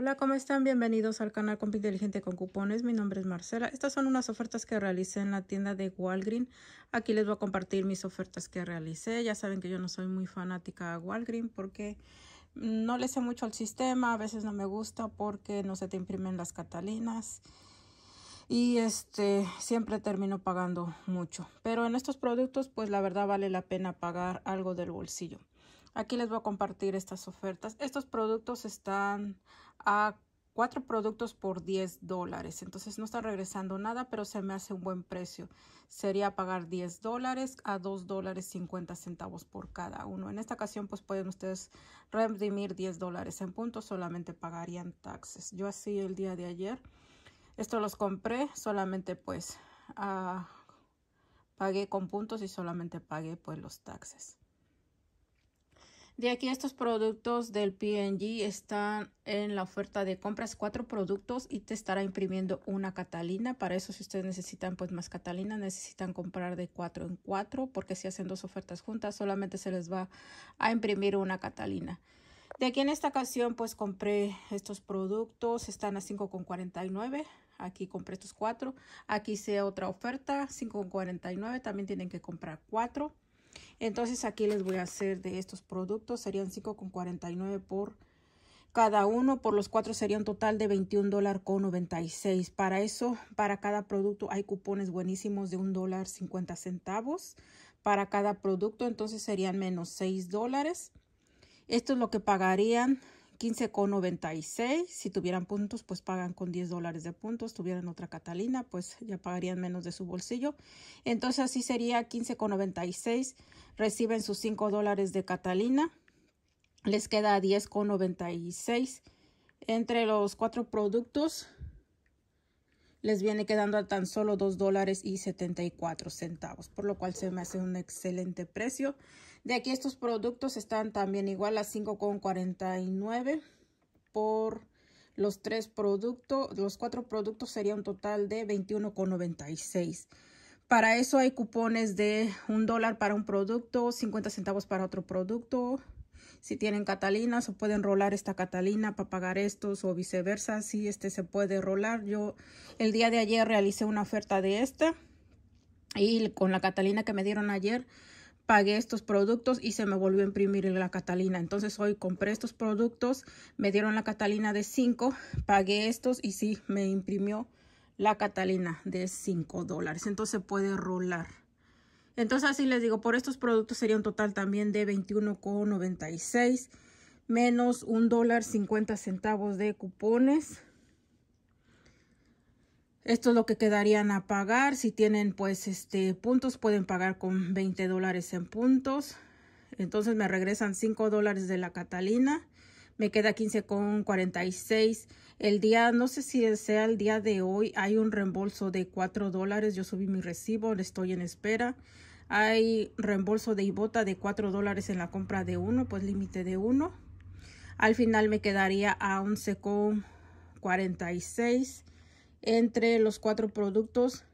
Hola, ¿cómo están? Bienvenidos al canal Compi Inteligente con Cupones. Mi nombre es Marcela. Estas son unas ofertas que realicé en la tienda de Walgreen. Aquí les voy a compartir mis ofertas que realicé. Ya saben que yo no soy muy fanática de Walgreen porque no le sé mucho al sistema. A veces no me gusta porque no se te imprimen las catalinas. Y este, siempre termino pagando mucho. Pero en estos productos, pues la verdad vale la pena pagar algo del bolsillo. Aquí les voy a compartir estas ofertas. Estos productos están a cuatro productos por 10 dólares. Entonces no está regresando nada, pero se me hace un buen precio. Sería pagar 10 dólares a 2 dólares 50 centavos por cada uno. En esta ocasión, pues pueden ustedes redimir 10 dólares en puntos, solamente pagarían taxes. Yo así el día de ayer, esto los compré, solamente pues ah, pagué con puntos y solamente pagué pues los taxes. De aquí estos productos del PNG están en la oferta de compras cuatro productos y te estará imprimiendo una Catalina. Para eso si ustedes necesitan pues más Catalina necesitan comprar de cuatro en cuatro porque si hacen dos ofertas juntas solamente se les va a imprimir una Catalina. De aquí en esta ocasión pues compré estos productos, están a 5,49. Aquí compré estos cuatro. Aquí sea otra oferta, 5,49. También tienen que comprar cuatro. Entonces aquí les voy a hacer de estos productos. Serían con 5,49 por cada uno. Por los cuatro sería un total de 21 dólares con 96. Para eso, para cada producto hay cupones buenísimos de un dólar 50 centavos. Para cada producto entonces serían menos 6 dólares. Esto es lo que pagarían 15,96. Si tuvieran puntos, pues pagan con 10 dólares de puntos. Tuvieran otra Catalina, pues ya pagarían menos de su bolsillo. Entonces así sería 15,96. Reciben sus 5 dólares de Catalina. Les queda 10,96. Entre los cuatro productos les viene quedando a tan solo 2 dólares y 74 centavos, por lo cual se me hace un excelente precio. De aquí estos productos están también igual a 5,49 por los tres productos, los cuatro productos sería un total de 21,96. Para eso hay cupones de un dólar para un producto, 50 centavos para otro producto, si tienen Catalina, se pueden rolar esta Catalina para pagar estos o viceversa. Si este se puede rolar. Yo el día de ayer realicé una oferta de esta y con la Catalina que me dieron ayer pagué estos productos y se me volvió a imprimir la Catalina. Entonces hoy compré estos productos, me dieron la Catalina de 5, pagué estos y sí, me imprimió la Catalina de 5 dólares. Entonces se puede rolar. Entonces así les digo, por estos productos sería un total también de 21,96 menos un dólar 50 centavos de cupones. Esto es lo que quedarían a pagar. Si tienen pues este puntos pueden pagar con 20 dólares en puntos. Entonces me regresan 5 dólares de la Catalina. Me queda 15,46. El día, no sé si sea el día de hoy, hay un reembolso de 4 dólares. Yo subí mi recibo, estoy en espera. Hay reembolso de Ibota de 4 dólares en la compra de uno, pues límite de uno. Al final me quedaría a 11,46. Entre los cuatro productos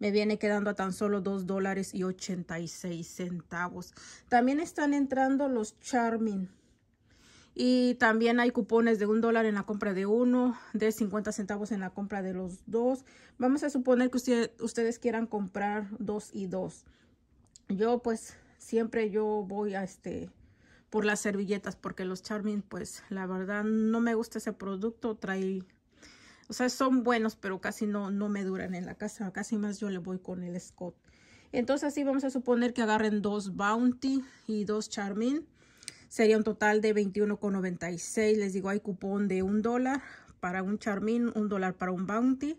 me viene quedando a tan solo 2 dólares y 86 centavos. También están entrando los Charmin. Y también hay cupones de $1 dólar en la compra de uno, de 50 centavos en la compra de los dos. Vamos a suponer que ustedes quieran comprar dos y dos yo pues siempre yo voy a este por las servilletas porque los Charmin pues la verdad no me gusta ese producto trae o sea son buenos pero casi no no me duran en la casa casi más yo le voy con el Scott entonces así vamos a suponer que agarren dos Bounty y dos Charmin sería un total de 21.96 les digo hay cupón de un dólar para un Charmin un dólar para un Bounty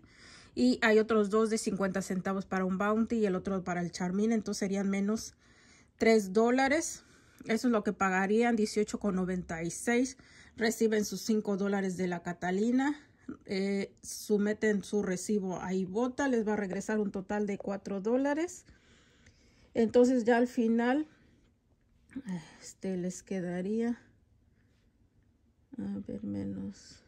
y hay otros dos de 50 centavos para un Bounty y el otro para el Charmin. Entonces serían menos 3 dólares. Eso es lo que pagarían, 18,96. Reciben sus 5 dólares de la Catalina. Eh, someten su recibo a Ibota. Les va a regresar un total de 4 dólares. Entonces ya al final, este les quedaría, a ver, menos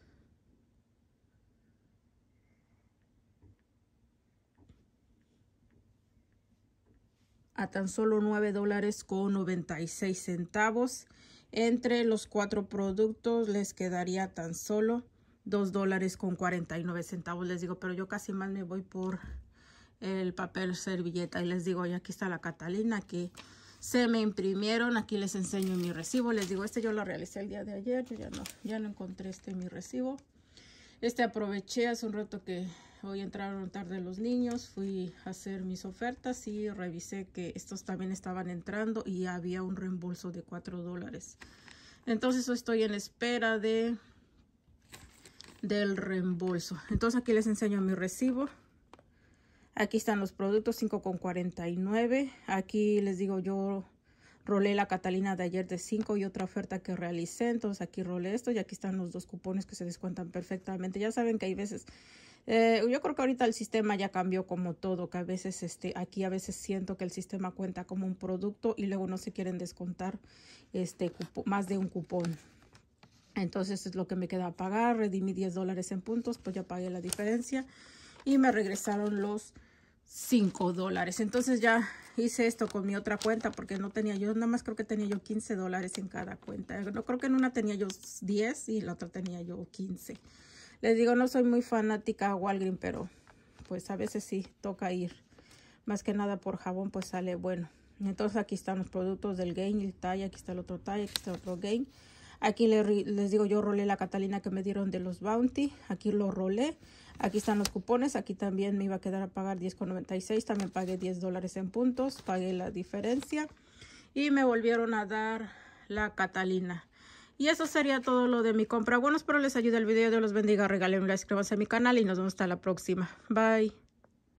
a tan solo 9 dólares con 96 centavos. Entre los cuatro productos les quedaría tan solo 2 dólares con 49 centavos. Les digo, pero yo casi más me voy por el papel servilleta. Y les digo, y aquí está la Catalina que se me imprimieron. Aquí les enseño mi recibo. Les digo, este yo lo realicé el día de ayer. Yo ya no, ya no encontré este mi recibo. Este aproveché hace un rato que hoy entraron tarde los niños, fui a hacer mis ofertas y revisé que estos también estaban entrando y había un reembolso de 4 dólares. Entonces estoy en espera de del reembolso. Entonces aquí les enseño mi recibo. Aquí están los productos 5.49. Aquí les digo yo rolé la Catalina de ayer de 5 y otra oferta que realicé. Entonces aquí rolé esto y aquí están los dos cupones que se descuentan perfectamente. Ya saben que hay veces eh, yo creo que ahorita el sistema ya cambió como todo, que a veces este, aquí a veces siento que el sistema cuenta como un producto y luego no se quieren descontar este, más de un cupón. Entonces es lo que me queda pagar, redimí 10 dólares en puntos, pues ya pagué la diferencia y me regresaron los 5 dólares. Entonces ya hice esto con mi otra cuenta porque no tenía yo, nada más creo que tenía yo 15 dólares en cada cuenta. No creo que en una tenía yo 10 y la otra tenía yo 15. Les digo, no soy muy fanática a Walgreens, pero pues a veces sí toca ir. Más que nada por jabón, pues sale bueno. Entonces aquí están los productos del Gain, el talla, aquí está el otro talla, aquí está el otro Gain. Aquí les, les digo, yo rolé la Catalina que me dieron de los Bounty. Aquí lo rolé. Aquí están los cupones. Aquí también me iba a quedar a pagar $10.96. También pagué 10 dólares en puntos. Pagué la diferencia. Y me volvieron a dar la Catalina. Y eso sería todo lo de mi compra. Bueno, espero les ayude el video. Dios los bendiga. Regalen un like, suscríbanse a mi canal y nos vemos hasta la próxima. Bye.